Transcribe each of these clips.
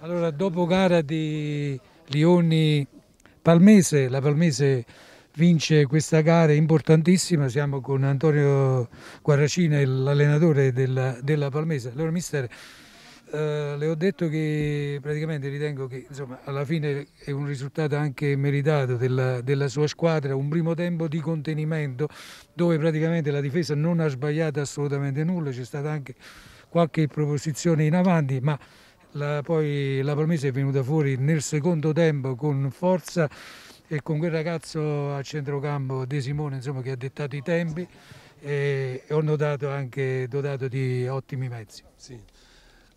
Allora, dopo gara di Lioni Palmese, la Palmese vince questa gara importantissima, siamo con Antonio Guarracina, l'allenatore della, della Palmese. Allora, mister, eh, le ho detto che praticamente ritengo che insomma, alla fine è un risultato anche meritato della, della, sua squadra, un primo tempo di contenimento dove praticamente la difesa non ha sbagliato assolutamente nulla, c'è stata anche qualche proposizione in avanti, ma la, poi la promessa è venuta fuori nel secondo tempo con forza e con quel ragazzo a centrocampo De Simone insomma, che ha dettato i tempi e ho notato anche dotato di ottimi mezzi. Sì.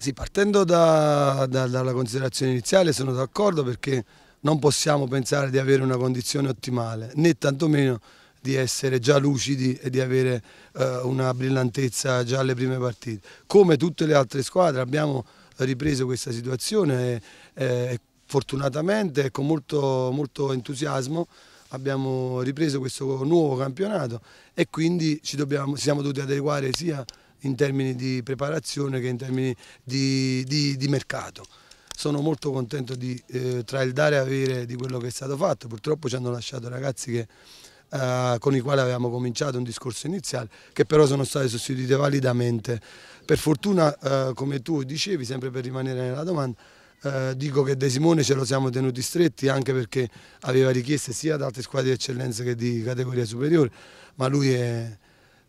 Sì, partendo da, da, dalla considerazione iniziale sono d'accordo perché non possiamo pensare di avere una condizione ottimale, né tantomeno di essere già lucidi e di avere eh, una brillantezza già alle prime partite. Come tutte le altre squadre abbiamo ripreso questa situazione e, e fortunatamente con molto, molto entusiasmo abbiamo ripreso questo nuovo campionato e quindi ci dobbiamo, siamo dovuti adeguare sia in termini di preparazione che in termini di, di, di mercato. Sono molto contento di, eh, tra il dare e avere di quello che è stato fatto, purtroppo ci hanno lasciato ragazzi che, eh, con i quali avevamo cominciato un discorso iniziale, che però sono state sostituite validamente. Per fortuna, eh, come tu dicevi, sempre per rimanere nella domanda, eh, dico che De Simone ce lo siamo tenuti stretti anche perché aveva richieste sia da altre squadre di eccellenza che di categoria superiore, ma lui è,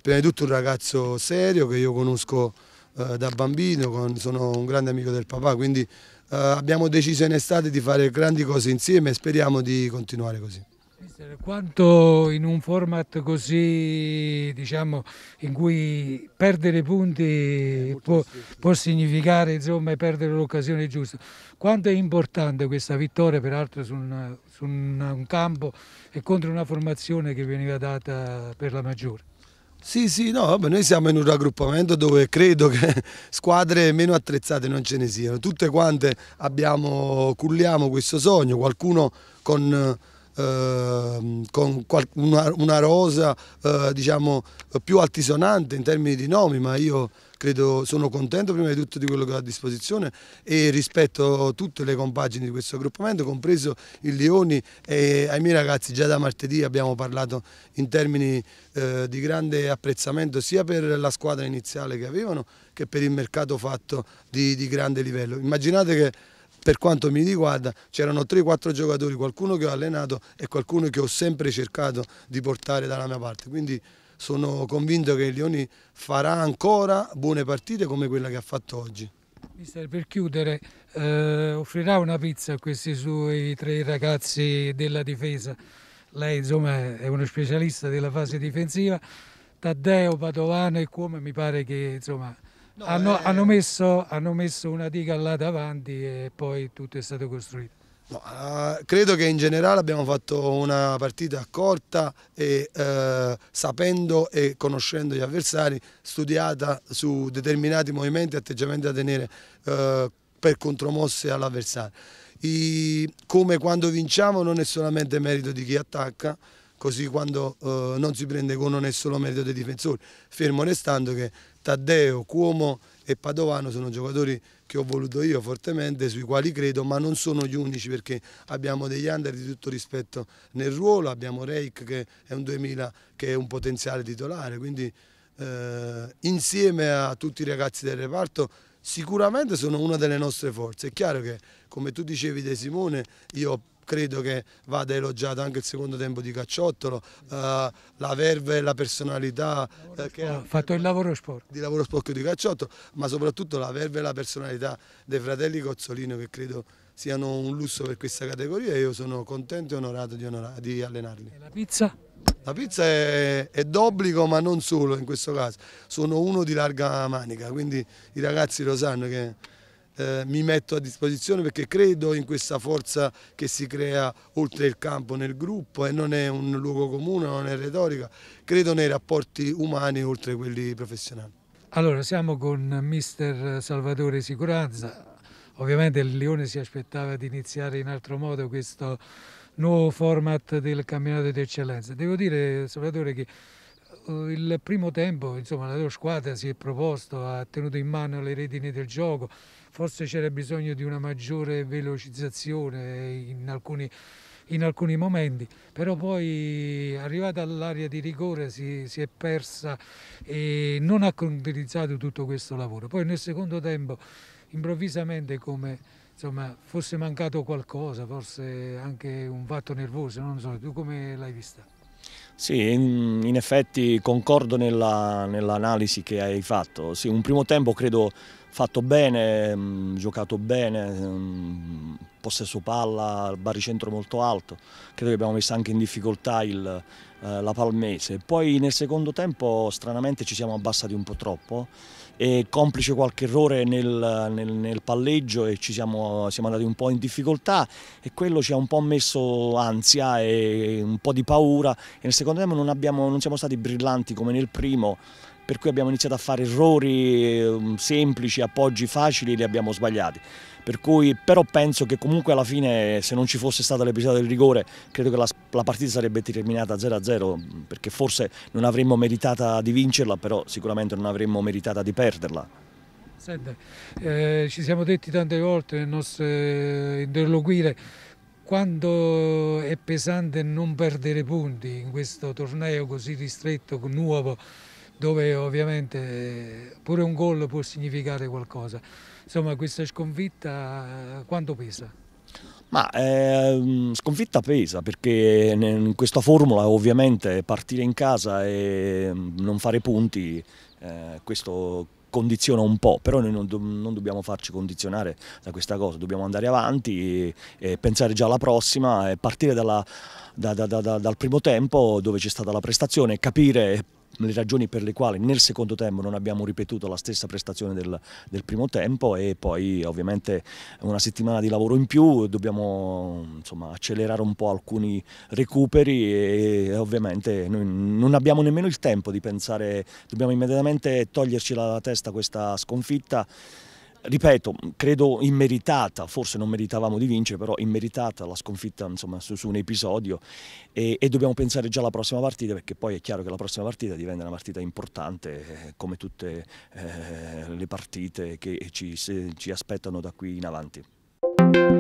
prima di tutto un ragazzo serio che io conosco eh, da bambino, con, sono un grande amico del papà, quindi eh, abbiamo deciso in estate di fare grandi cose insieme e speriamo di continuare così. Quanto in un format così, diciamo, in cui perdere punti può, può significare insomma, perdere l'occasione giusta, quanto è importante questa vittoria peraltro su, una, su un, un campo e contro una formazione che veniva data per la maggiore? Sì, sì, no, vabbè, noi siamo in un raggruppamento dove credo che squadre meno attrezzate non ce ne siano. Tutte quante abbiamo, culliamo questo sogno, qualcuno con ehm, con una, rosa eh, diciamo, più altisonante in termini di nomi, ma io credo sono contento prima di tutto di quello che ho a disposizione e rispetto tutte le compagini di questo raggruppamento, compreso il Lioni e ai miei ragazzi già da martedì abbiamo parlato in termini eh, di grande apprezzamento sia per la squadra iniziale che avevano che per il mercato fatto di, di grande livello. Immaginate che per quanto mi riguarda c'erano 3-4 giocatori, qualcuno che ho allenato e qualcuno che ho sempre cercato di portare dalla mia parte. Quindi sono convinto che il Lioni farà ancora buone partite come quella che ha fatto oggi. Mister, per chiudere, eh, offrirà una pizza a questi suoi tre ragazzi della difesa. Lei insomma è uno specialista della fase difensiva, Taddeo, Padovano e Come mi pare che insomma, no, hanno, eh... hanno, messo, hanno messo una diga là davanti e poi tutto è stato costruito. Uh, credo che in generale abbiamo fatto una partita corta e uh, sapendo e conoscendo gli avversari, studiata su determinati movimenti e atteggiamenti da tenere uh, per contromosse all'avversario. Come quando vinciamo non è solamente merito di chi attacca, così quando non si prende con non è solo merito dei difensori, fermo restando che Taddeo, Cuomo e Padovano sono giocatori che ho voluto io fortemente, sui quali credo, ma non sono gli unici perché abbiamo degli under di tutto rispetto nel ruolo, abbiamo Reik che è un 2000 che è un potenziale titolare, quindi eh, insieme a tutti i ragazzi del reparto sicuramente sono una delle nostre forze. È chiaro che, come tu dicevi De Simone, io credo che vada elogiato anche il secondo tempo di Cacciottolo, eh, la verve e la personalità eh, che ha fatto il lavoro sporco di lavoro sporco di Cacciottolo, ma soprattutto la verve e la personalità dei fratelli Cozzolino che credo siano un lusso per questa categoria e io sono contento e onorato di, onorato, di allenarli. E la pizza? La pizza è, è d'obbligo ma non solo in questo caso, sono uno di larga manica, quindi i ragazzi lo sanno che eh, mi metto a disposizione perché credo in questa forza che si crea oltre il campo nel gruppo e non è un luogo comune, non è retorica, credo nei rapporti umani oltre quelli professionali. Allora siamo con mister Salvatore Sicuranza, ovviamente il Lione si aspettava di iniziare in altro modo questo nuovo format del campionato di eccellenza. Devo dire Salvatore che eh, il primo tempo insomma, la loro squadra si è proposta, ha tenuto in mano le redini del gioco, forse c'era bisogno di una maggiore velocizzazione in alcuni, in alcuni momenti, però poi arrivata all'area di rigore si, si, è persa e non ha concretizzato tutto questo lavoro. Poi nel secondo tempo improvvisamente come insomma, fosse mancato qualcosa, forse anche un fatto nervoso, non so, tu come l'hai vista? Sì, in, effetti concordo nell'analisi che hai fatto. Sì, un primo tempo credo fatto bene, mh, mm, giocato bene, mh, mm, possesso palla, baricentro molto alto. Credo che abbiamo messo anche in difficoltà il, eh, la Palmese. Poi nel secondo tempo stranamente ci siamo abbassati un po' troppo e complice qualche errore nel, nel, nel palleggio e ci siamo, siamo, andati un po' in difficoltà e quello ci ha un po' messo ansia e un po' di paura. E nel secondo secondo tempo non, abbiamo, non siamo stati brillanti come nel primo, per cui abbiamo iniziato a fare errori ehm, semplici, appoggi facili, li abbiamo sbagliati. Per cui, però penso che comunque alla fine, se non ci fosse stato l'episodio del rigore, credo che la, la partita sarebbe terminata 0-0, perché forse non avremmo meritata di vincerla, però sicuramente non avremmo meritata di perderla. Sente, eh, ci siamo detti tante volte nel nostro interloquire quanto è pesante non perdere punti in questo torneo così ristretto, nuovo, dove ovviamente eh, pure un gol può significare qualcosa. Insomma questa sconfitta eh, quanto pesa? Ma eh, sconfitta pesa perché in questa formula ovviamente partire in casa e mm, non fare punti, eh, questo condiziona un po', però noi non, do, non dobbiamo farci condizionare da questa cosa, dobbiamo andare avanti e, e pensare già alla prossima e partire dalla, da, da, da, dal primo tempo dove c'è stata la prestazione, capire le ragioni per le quali nel secondo tempo non abbiamo ripetuto la stessa prestazione del, del primo tempo e poi ovviamente una settimana di lavoro in più, dobbiamo insomma, accelerare un po' alcuni recuperi e, ovviamente noi non abbiamo nemmeno il tempo di pensare, dobbiamo immediatamente toglierci dalla testa questa sconfitta ripeto, credo immeritata, forse non meritavamo di vincere, però immeritata la sconfitta insomma, su, su, un episodio e, e, dobbiamo pensare già alla prossima partita perché poi è chiaro che la prossima partita diventa una partita importante eh, come tutte eh, le partite che ci, se, ci aspettano da qui in avanti.